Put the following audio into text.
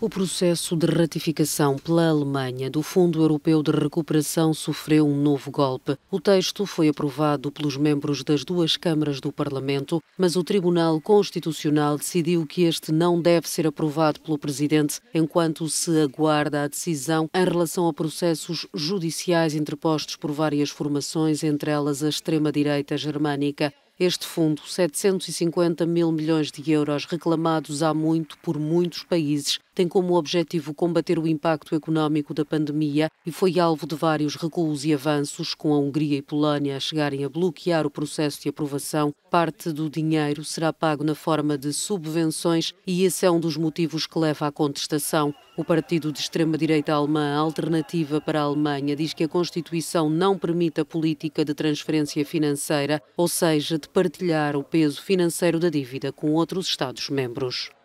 O processo de ratificação pela Alemanha do Fundo Europeu de Recuperação sofreu um novo golpe. O texto foi aprovado pelos membros das duas câmaras do Parlamento, mas o Tribunal Constitucional decidiu que este não deve ser aprovado pelo Presidente enquanto se aguarda a decisão em relação a processos judiciais interpostos por várias formações, entre elas a extrema-direita germânica. Este fundo, 750 mil milhões de euros reclamados há muito por muitos países, tem como objetivo combater o impacto económico da pandemia e foi alvo de vários recuos e avanços, com a Hungria e Polónia a chegarem a bloquear o processo de aprovação. Parte do dinheiro será pago na forma de subvenções e esse é um dos motivos que leva à contestação. O partido de extrema-direita alemã Alternativa para a Alemanha diz que a Constituição não permite a política de transferência financeira, ou seja, de partilhar o peso financeiro da dívida com outros Estados-membros.